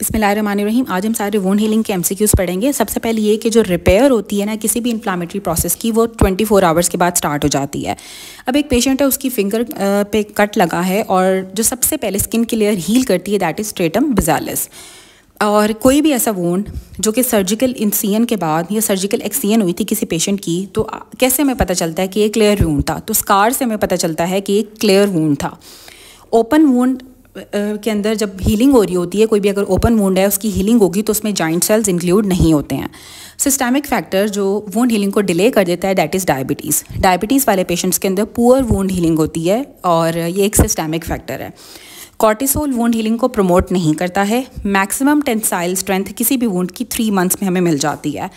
इसमें रहीम आज हम सारे वोन हीलिंग के एमसीक्यूज पढ़ेंगे सबसे पहले ये कि जो रिपेयर होती है ना किसी भी इन्फ्लामेटरी प्रोसेस की वो 24 आवर्स के बाद स्टार्ट हो जाती है अब एक पेशेंट है उसकी फिंगर पे कट लगा है और जो सबसे पहले स्किन की लेयर हील करती है दैट इज़ स्ट्रेटम बिजालस और कोई भी ऐसा वोन जो कि सर्जिकल इंसियन के बाद या सर्जिकल एक्सियन हुई थी किसी पेशेंट की तो कैसे हमें पता चलता है कि ये क्लियर वून था तो स्कार से हमें पता चलता है कि ये क्लियर वून था ओपन वून के अंदर जब हीलिंग हो रही होती है कोई भी अगर ओपन वोंड है उसकी हीलिंग होगी तो उसमें जॉइंट सेल्स इंक्लूड नहीं होते हैं सिस्टेमिक फैक्टर जो वूंड हीलिंग को डिले कर देता है दैट इज़ डायबिटीज़ डायबिटीज़ वाले पेशेंट्स के अंदर पुअर वूंड हीलिंग होती है और ये एक सिस्टेमिक फैक्टर है कॉर्टिसोल वूंड हीलिंग को प्रमोट नहीं करता है मैक्सिमम टेंसाइल स्ट्रेंथ किसी भी वूंड की थ्री मंथ्स में हमें मिल जाती है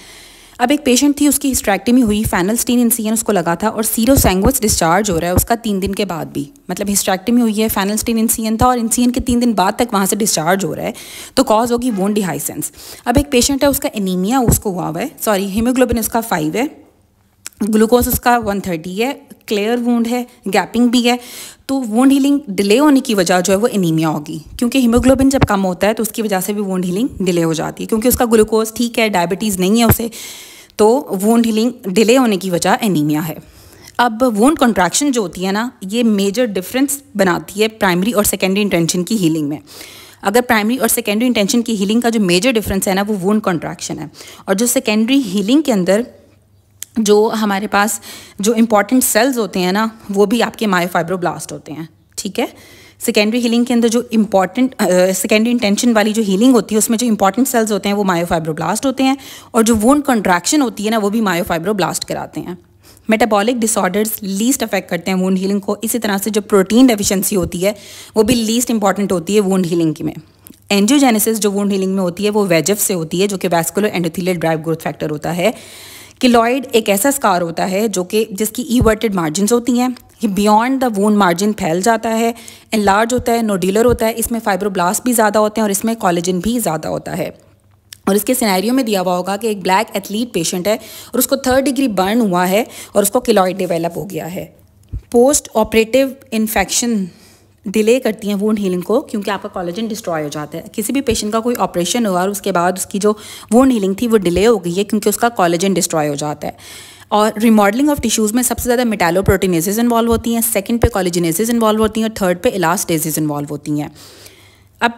अब एक पेशेंट थी उसकी हिस्ट्रैक्टमी हुई स्टीन इंसियन उसको लगा था और सीरो सैंगवस डिस्चार्ज हो रहा है उसका तीन दिन के बाद भी मतलब हिस्ट्रैक्टमी हुई है स्टीन इंसियन था और इंसियन के तीन दिन बाद तक वहाँ से डिस्चार्ज हो रहा है तो कॉज होगी वोन डिहाइसेंस अब एक पेशेंट है उसका एनीमिया उसको हुआ हुआ है सॉरी हीमोग्लोबिन उसका फाइव है ग्लूकोज इसका थर्टी है क्लियर वूंड है गैपिंग भी है तो वूंड हीलिंग डिले होने की वजह जो है वो एनीमिया होगी क्योंकि हीमोग्लोबिन जब कम होता है तो उसकी वजह से भी वूंड हीलिंग डिले हो जाती है क्योंकि उसका ग्लूकोज ठीक है डायबिटीज़ नहीं है उसे तो वूंड हीलिंग डिले होने की वजह एनीमिया है अब वूंड कॉन्ट्रैक्शन जो होती है ना ये मेजर डिफरेंस बनाती है प्राइमरी और सेकेंडरी इंटेंशन की हीलिंग में अगर प्राइमरी और सेकेंडरी इंटेंशन की हीलिंग का जो मेजर डिफरेंस है ना वो वूंड कॉन्ट्रैक्शन है और जो सेकेंडरी हीलिंग के अंदर जो हमारे पास जो इम्पॉर्टेंट सेल्स होते हैं ना वो भी आपके मायोफाइब्रोब्लास्ट होते हैं ठीक है सेकेंडरी हीलिंग के अंदर जो इम्पॉर्टेंट सेकेंडरी इंटेंशन वाली जो हीलिंग होती है उसमें जो इंपॉर्टेंट सेल्स होते हैं वो मायोफाइब्रोब्लास्ट होते हैं और जो वोन कॉन्ट्रैक्शन होती है ना वो भी मायोफाइब्रोब्लास्ट कराते हैं मेटाबॉलिक डिसऑर्डर्स लीस्ट अफेक्ट करते हैं वोन हीलिंग को इसी तरह से जो प्रोटीन डेफिशेंसी होती है वो भी लीस्ट इंपॉर्टेंट होती है वोन हीलिंग की में एंजियोजेनेसिस जो वोन हीलिंग में होती है वो वेजफ से होती है जो कि vascular endothelial drive growth factor होता है किलॉयड एक ऐसा स्कार होता है जो कि जिसकी ईवर्टेड मार्जिन होती हैं ये बियॉन्ड द वून मार्जिन फैल जाता है एंड लार्ज होता है नोडीलर होता है इसमें फाइब्रोब्लास्ट भी ज़्यादा होते हैं और इसमें कॉलेजन भी ज़्यादा होता है और इसके सिनेरियो में दिया हुआ होगा कि एक ब्लैक एथलीट पेशेंट है और उसको थर्ड डिग्री बर्न हुआ है और उसको किलॉइड डिवेलप हो गया है पोस्ट ऑपरेटिव इन्फेक्शन डिले करती हैं वोन हीलिंग को क्योंकि आपका कॉलेजन डिस्ट्रॉय हो जाता है किसी भी पेशेंट का कोई ऑपरेशन हुआ और उसके बाद उसकी जो वोन हीलिंग थी वो डिले हो गई है क्योंकि उसका कॉलेजन डिस्ट्रॉय हो जाता है और रिमॉडलिंग ऑफ टिश्यूज़ में सबसे ज़्यादा मेटालो प्रोटीनेजेज इन्वॉल्व होती हैं सेकंड पे कॉलेजिनेजेज इन्वॉल्व होती हैं और थर्ड पे इलास्टेजेज इन्वॉल्व होती हैं अब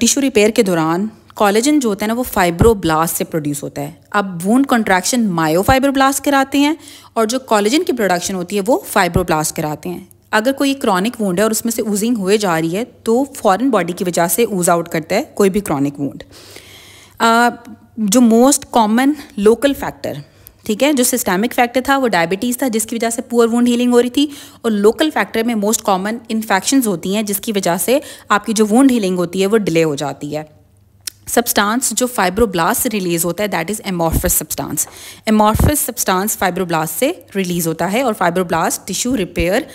टिश्यू रिपेयर के दौरान कॉलेजन जो होता है ना वो फाइब्रोब्लास्ट से प्रोड्यूस होता है अब वून कंट्रैक्शन मायोफाइब्रोब्लास्ट कराते हैं और जो कॉलेजन की प्रोडक्शन होती है वो फाइब्रोब्लास्ट कराते हैं अगर कोई क्रॉनिक वूंड है और उसमें से ऊजिंग हुए जा रही है तो फॉरेन बॉडी की वजह से ऊज आउट करता है कोई भी क्रॉनिक वूंड जो मोस्ट कॉमन लोकल फैक्टर ठीक है जो सिस्टेमिक फैक्टर था वो डायबिटीज़ था जिसकी वजह से पुअर वूंड हीलिंग हो रही थी और लोकल फैक्टर में मोस्ट कॉमन इन्फेक्शन होती हैं जिसकी वजह से आपकी जो वूंड हीलिंग होती है वो डिले हो जाती है सब्सटेंस जो फाइब्रोब्लास्ट से रिलीज़ होता है that is amorphous substance amorphous substance fibroblast से रिलीज़ होता है और फाइब्रोब्लास्ट टिश्यू रिपेयर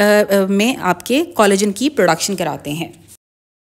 में आपके कॉलेजन की प्रोडक्शन कराते हैं